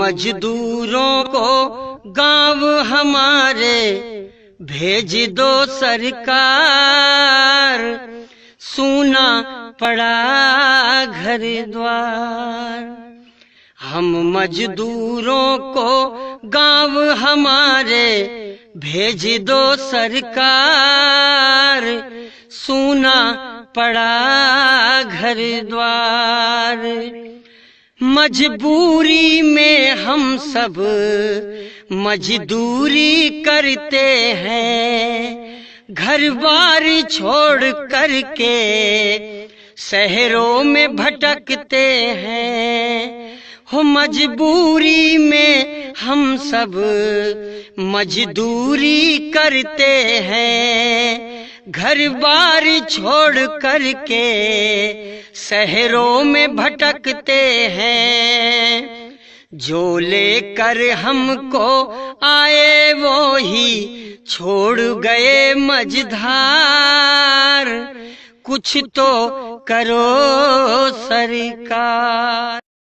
मजदूरों को गांव हमारे भेज दो सरकार सुना पड़ा घर द्वार हम मजदूरों को गांव हमारे भेज दो सरकार सुना पड़ा घर द्वार मजबूरी में हम सब मजदूरी करते हैं घर बार छोड़ करके शहरों में भटकते हैं हो मजबूरी में हम सब मजदूरी करते हैं घर बार छोड़ करके शहरों में भटकते हैं जो लेकर हमको आए वो ही छोड़ गए मझधार कुछ तो करो सरकार